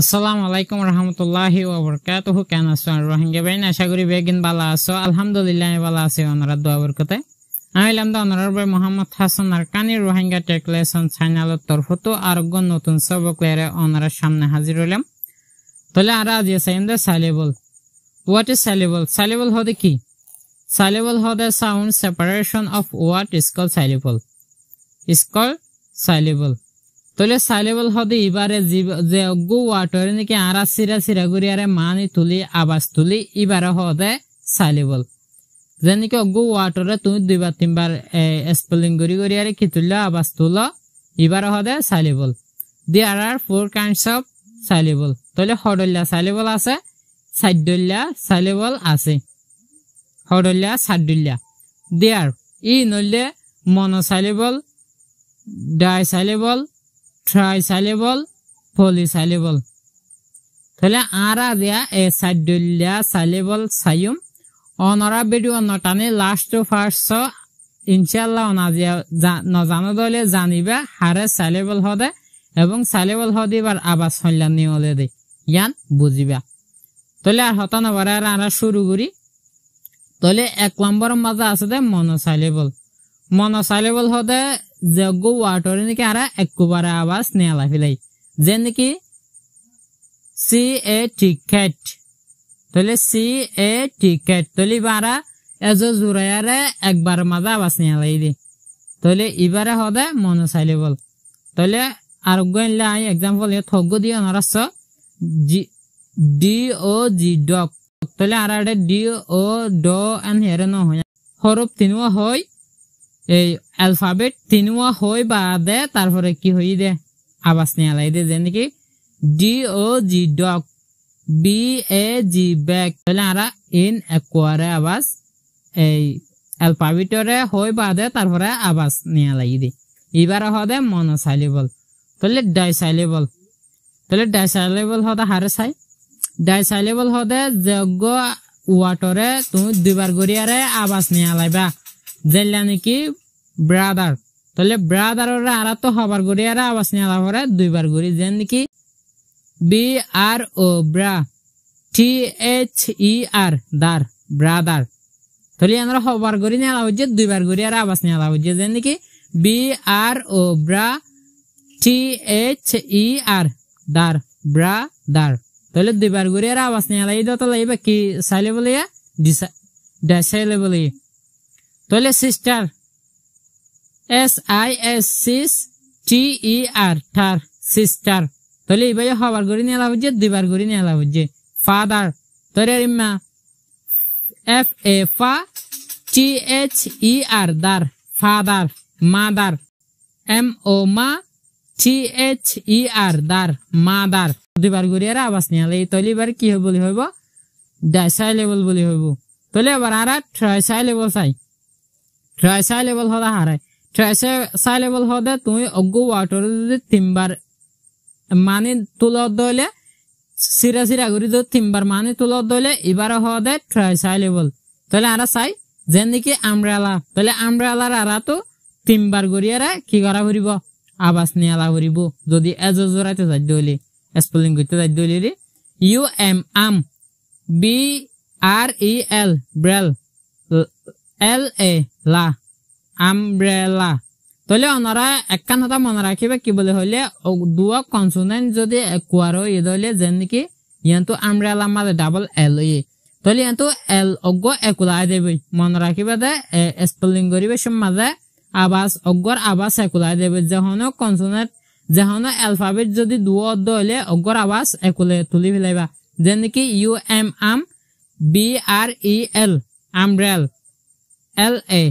আসসালামু আলাইকুম রহমতুল্লাহি ওবরকাতুহু কেন আসো রোহিঙ্গা বেন আশা করি বেগিন বালা আছো আলহামদুলিল্লাহ আমি বালা আছি অনারা দোয়া বরকতে আমি এলাম দা অনারার বাই মোহাম্মদ হাসান আর কানি রোহিঙ্গা টেকলেশন চ্যানেলের তরফ তো আরোগ্য নতুন সবক লেয়ারে অনারার সামনে হাজির হইলাম তাহলে আর আজ চাইন দা সালেবল হোয়াট ইজ সালেবল সালেবল হদে কি সালেবল হদে sound separation of what is call syllable is call syllable তলে সাইলেবল হদে ইবারে যে গো ওয়াটর নাকি আরা সিরা সিরা গুরিয়ারে মানি তুলি আবাস তুলি ইবারে হদে সাইলেবল যে নাকি গো ওয়াটরে তুমি দুইবার তিনবার স্পেলিং করি করিয়ারে কি তুললে আবাস তুল ইবারে হদে syllable there are four kinds of syllable তলে হডল্লা সাইলেবল আছে সাইডল্লা সাইলেবল আছে হডল্লা সাইডল্লা দেয়ার ই নইলে মনোসাইলেবল ডাইসাইলেবল ট্রাইসাইলেবল পলিসাইলেবল তাহলে আরা দেয়া এ সাইডুল্লা সাইলেবল সাইম অনরা বেডি অন্য টানে লাস্ট টু ফার্স্ট ইনশাল্লাহ নজানো দলে জানিবা হারে সাইলেবল হদে এবং সাইলেবল হদিবার আবাস সল্লা নিয়লে দে ইয়ান বুঝিবা তাহলে আর হতা নবার আর আমরা শুরু করি তাহলে এক নম্বর মজা আছে দে মনো সাইলেবল মনোসাইলেবল হতে যোগ্য ওয়াটর নাকি আর একবারে আবার স্নেহালা ফেলাই যে নাকি সি এ টিকেট তাহলে সি এ টিকেট তাহলে এবার এজ জোরায়ারে একবার মাঝে আবার স্নেহালাই দি তাহলে এবারে হতে মনোসাইলেবল তাহলে আর গেলে এক্সাম্পল এ থগ্য দিয়ে অনারস G D O G doc তাহলে আর ডি ও ড এন হেরে নহয় হয় হরফ তিনিও হয় এই অ্যালফাবেট তিনুয়া হই বা দে তারপরে কি হই দে আবাস নিয়া আলাই দে যে নাকি D O G dog B A G bag তাহলে আমরা ইন একুয়ারে আবাস এই অ্যালফাবেটরে হই বা দে তারপরে আবাস নিয়ে দে এবার হদে মনোসাইলেবল তাহলে ডাইসাইলেবল তাহলে ডাইসাইলেবল হদে হারে চাই ডাইসাইলেবল হদে যোগ্য ওয়াটরে তুমি দুইবার গড়িয়ারে আবাস নিয়া আলাইবা জেলা নাকি ব্রাদার তাহলে ব্রাদার আর তো হবার গড়ি আর আওয়াজ নিয়ে আলা করে দুইবার গড়ি যে নাকি B R O bro T H E R ther brother তাহলে আমরা হবার নিয়ে আলা হচ্ছে দুইবার গড়ি আর আওয়াজ নিয়ে আলা হচ্ছে যে নাকি B R O bro T H E e R ther bro দার তাহলে দুইবার গড়ি আর আওয়াজ নিয়ে এই দতলা কি সাইলে বলিয়া ডিসাইলে বলিয়া তাহলে sister S I S sis T E R ter sister তাহলে এইবার হবার গড়ি নেলা হচ্ছে দুইবার গড়ি নেলা হচ্ছে ফাদার তোরে ইম্মা এফ এ ফা টি এইচ ই আর দার ফাদার মাদার এম ও মা টি এইচ ই আর দার মাদার দুইবার গড়ি আর আওয়াজ নেলা এই তাহলে এবার কি বলি হইব ডাইসাইলেবল বলি হইব তাহলে এবার আর ট্রাইসাইলেবল চাই ট্রাইসাইলেবল হদা হারায় ট্রাইসাইলেবল হদে তুমি অগ্গু ওয়াটার যদি তিনবার মানি তুলত দইলে সিরা সিরা ঘুরি যদি তিনবার মানি তুলত দইলে এবার হদে ট্রাইসাইলেবল তাহলে আরা চাই যেন নাকি আমরালা তাহলে আমরালার আরা তো তিনবার গড়িয়ারা কি করা ঘুরিব আবাস নিয়ালা ঘুরিব যদি এজোরাইতে যাই দইলে স্পেলিং করতে যাই দইলে রে U M um B R E L brel L A la umbrella তাহলে ওনারা একখান কথা মনে রাখিবে কি বলে হইলে দুয়া কনসোনেন্ট যদি কুয়ার হই ধরলে যে নাকি ইয়ান্তু আমব্রেলা মাঝে ডাবল এল ইয়ে তাহলে ইয়ান্তু এল অজ্ঞ একুলা দেবে মনে রাখিবে দে স্পেলিং করিবে সব মাঝে আবাস অজ্ঞর আবাস একুলা দেবে যখন কনসোনেন্ট যেখানে অ্যালফাবেট যদি দু অর্ধ হলে অগ্র আওয়াজ একুলে তুলি ফেলাইবা যে নাকি U M um B R E L umbrel L A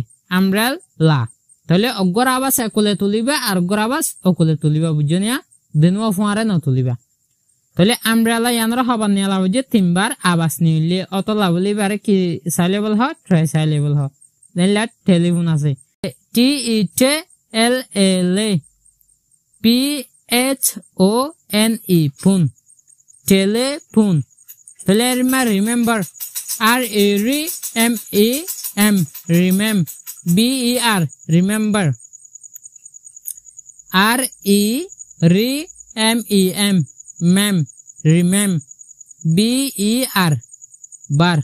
la তাহলে অগ্গর আবাস একলে তুলিবা আর অগ্গর আবাস অকলে তুলিবা বুঝনিয়া দিনুয়া ফুয়ারে ন তুলিবা তাহলে আমব্রেলা ইয়ানর হবার নিয়ে লাভ যে তিনবার আবাস নিলে অত লাভ লিবারে কি সাইলেবল হ ট্রে সাইলেবল হ টেলিফোন আছে টি ই টে L L A P H O N E phone telephone তাহলে রিমেম্বার আর ই রি এম ই एम रिमेम B E R remember R E री एम ई एम मैम रिमेम बी ई आर बार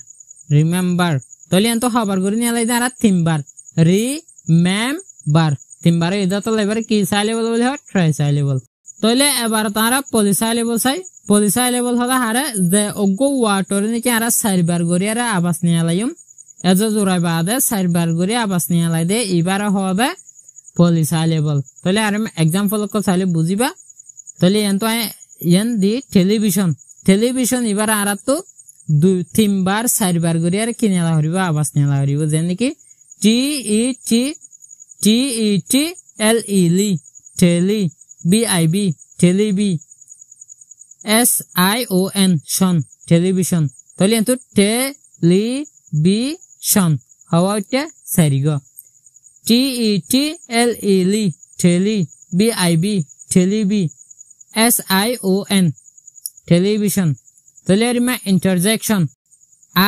remember तो तलियान तो खबर गुरी नहीं लाइदा तीन बार री मैम बार तीन बार इधर तो लेबर की साइलेबल बोले हो ट्राई साइलेबल তইলে এবার তাহারা পলিসা লেবল চাই পলিসা লেবল হলে হারে যে অগ্য ওয়াটর নাকি আরা সাইবার গড়িয়ারা আবাস নিয়ে লাইম এজ জোড়ায় বাদে চারবার করে আবাস নিয়ে দে এবার হবে পলি সাইলেবল তাহলে আর এক্সাম্পল চাইলে বুঝিবা তাহলে এন তো এন দি টেলিভিশন টেলিভিশন এবার আর তো দুই তিনবার চারবার করে আর কিনে হরিব আবাস নিয়ে হরিব যে নাকি T E T T E T L E le tele V I vi tele V S I O N sion television তাহলে এন তো লি বি 션 হওয়াটা সারিগ টি E T L E le tele V I vi tele V S I O N television তাহলে মা interjection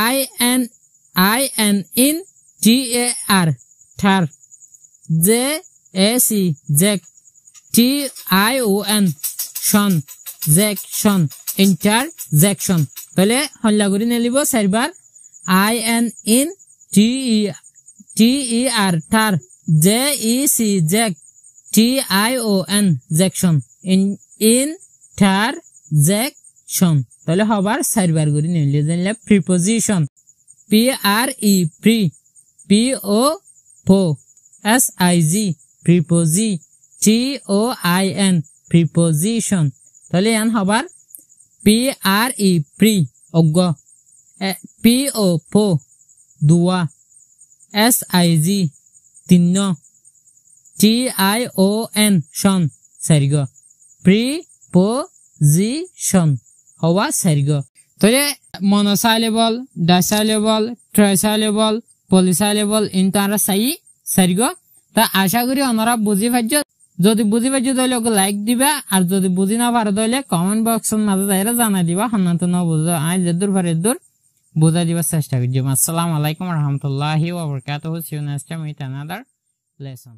I N I N in T A R ter J A C jec T I O N tion jec tion interjection তাহলে হল্লাগুড়ি নেলিব চারবার I N in T E T E R ter J E C jec T I O N jection in in ter jection তাহলে হবার সাইডবার করে নিলে জানলে preposition P R E pre P O po S I G preposi T O I N preposition তাহলে এন হবার P R E pre অজ্ঞ পি ও পো দুয়া এস আই জি তিন্ন T I O N tion সারিগ pre po si শন হওয়া সারিগ তবে মনোসাইলেবল ডাইসাইলেবল ট্রাইসাইলেবল পলিসাইলেবল ইন্টারা সাই সারিগ তা আশা করি ওনারা বুঝি পাইছ যদি বুঝি পাইছ তাহলে ওকে লাইক দিবা আর যদি বুঝি না পারো তাহলে কমেন্ট বক্সের মাঝে জানাই দিবা হান্না তো না বুঝো আই যে দূর ফারে দূর বোঝা দিবার চেষ্টা করছি আসসালামু আলাইকুম রহমতুল্লাহি ওবরকাত see you next time with another lesson